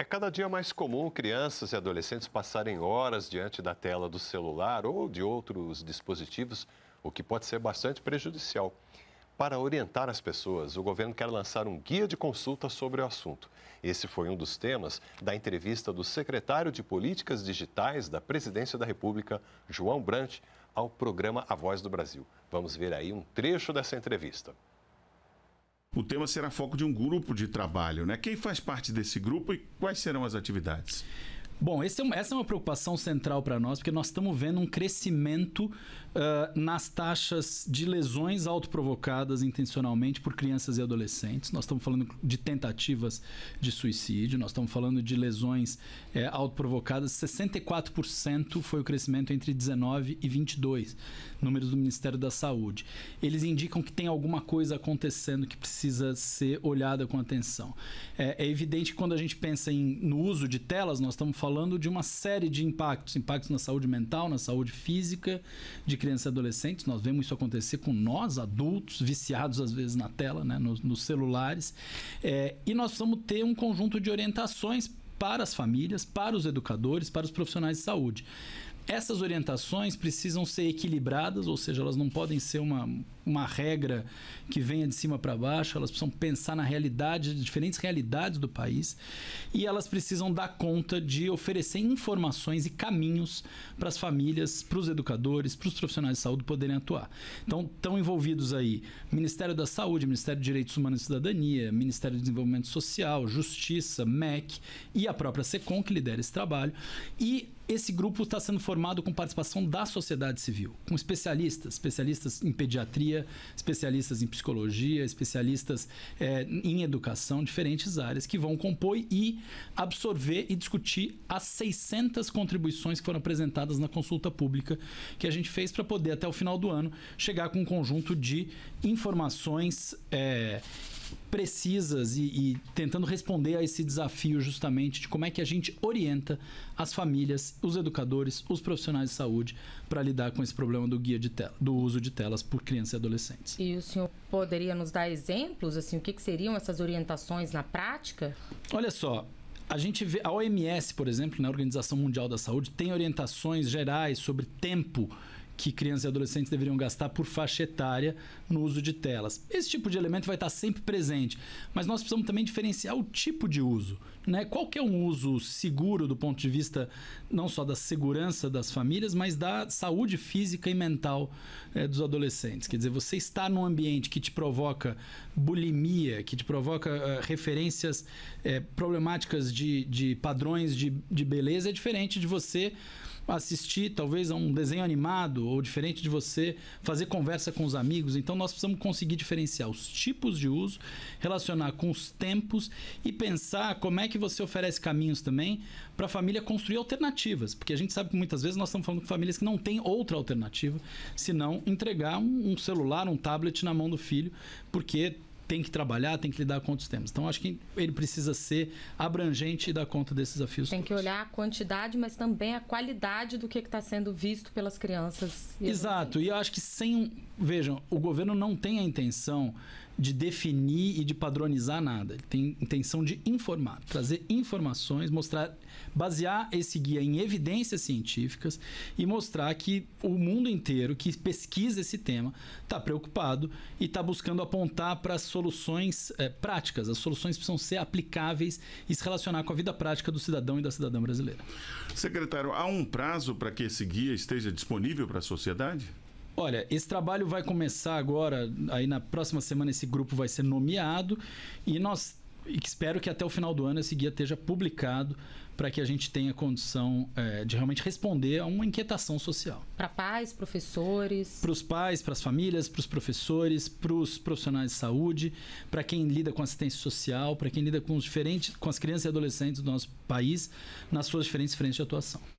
É cada dia mais comum crianças e adolescentes passarem horas diante da tela do celular ou de outros dispositivos, o que pode ser bastante prejudicial. Para orientar as pessoas, o governo quer lançar um guia de consulta sobre o assunto. Esse foi um dos temas da entrevista do secretário de Políticas Digitais da Presidência da República, João Brant, ao programa A Voz do Brasil. Vamos ver aí um trecho dessa entrevista o tema será foco de um grupo de trabalho, né? Quem faz parte desse grupo e quais serão as atividades? Bom, é um, essa é uma preocupação central para nós, porque nós estamos vendo um crescimento uh, nas taxas de lesões autoprovocadas intencionalmente por crianças e adolescentes. Nós estamos falando de tentativas de suicídio, nós estamos falando de lesões é, autoprovocadas. 64% foi o crescimento entre 19 e 22, números do Ministério da Saúde. Eles indicam que tem alguma coisa acontecendo que precisa ser olhada com atenção. É, é evidente que quando a gente pensa em, no uso de telas, nós estamos falando falando de uma série de impactos, impactos na saúde mental, na saúde física de crianças e adolescentes. Nós vemos isso acontecer com nós, adultos, viciados às vezes na tela, né, nos, nos celulares. É, e nós vamos ter um conjunto de orientações para as famílias, para os educadores, para os profissionais de saúde. Essas orientações precisam ser equilibradas, ou seja, elas não podem ser uma, uma regra que venha de cima para baixo, elas precisam pensar na realidade, diferentes realidades do país, e elas precisam dar conta de oferecer informações e caminhos para as famílias, para os educadores, para os profissionais de saúde poderem atuar. Então, estão envolvidos aí Ministério da Saúde, Ministério de Direitos Humanos e Cidadania, Ministério do Desenvolvimento Social, Justiça, MEC e a própria SECOM, que lidera esse trabalho, e esse grupo está sendo formado com participação da sociedade civil, com especialistas, especialistas em pediatria, especialistas em psicologia, especialistas é, em educação, diferentes áreas que vão compor e absorver e discutir as 600 contribuições que foram apresentadas na consulta pública que a gente fez para poder até o final do ano chegar com um conjunto de informações é, precisas e, e, tentando responder a esse desafio justamente de como é que a gente orienta as famílias, os educadores, os profissionais de saúde para lidar com esse problema do guia de tela, do uso de telas por crianças e adolescentes. E o senhor poderia nos dar exemplos assim, o que, que seriam essas orientações na prática? Olha só, a gente vê a OMS, por exemplo, na né, Organização Mundial da Saúde, tem orientações gerais sobre tempo que crianças e adolescentes deveriam gastar por faixa etária no uso de telas. Esse tipo de elemento vai estar sempre presente, mas nós precisamos também diferenciar o tipo de uso. Né? Qual que é um uso seguro do ponto de vista não só da segurança das famílias, mas da saúde física e mental é, dos adolescentes? Quer dizer, você está num ambiente que te provoca bulimia, que te provoca uh, referências eh, problemáticas de, de padrões de, de beleza, é diferente de você assistir talvez a um desenho animado ou diferente de você, fazer conversa com os amigos. Então nós precisamos conseguir diferenciar os tipos de uso, relacionar com os tempos e pensar como é que você oferece caminhos também para a família construir alternativas, porque a gente sabe que muitas vezes nós estamos falando com famílias que não têm outra alternativa senão entregar um, um celular, um tablet na mão do filho, porque tem que trabalhar, tem que lidar com outros temas. Então, acho que ele precisa ser abrangente e dar conta desses desafios. Tem todos. que olhar a quantidade, mas também a qualidade do que está sendo visto pelas crianças. E Exato. E eu acho que sem. Vejam, o governo não tem a intenção de definir e de padronizar nada. Ele tem intenção de informar, trazer informações, mostrar, basear esse guia em evidências científicas e mostrar que o mundo inteiro que pesquisa esse tema está preocupado e está buscando apontar para soluções é, práticas. As soluções precisam ser aplicáveis e se relacionar com a vida prática do cidadão e da cidadã brasileira. Secretário, há um prazo para que esse guia esteja disponível para a sociedade? Olha, esse trabalho vai começar agora, aí na próxima semana esse grupo vai ser nomeado e nós espero que até o final do ano esse guia esteja publicado para que a gente tenha condição é, de realmente responder a uma inquietação social. Para pais, professores? Para os pais, para as famílias, para os professores, para os profissionais de saúde, para quem lida com assistência social, para quem lida com, os diferentes, com as crianças e adolescentes do nosso país nas suas diferentes frentes de atuação.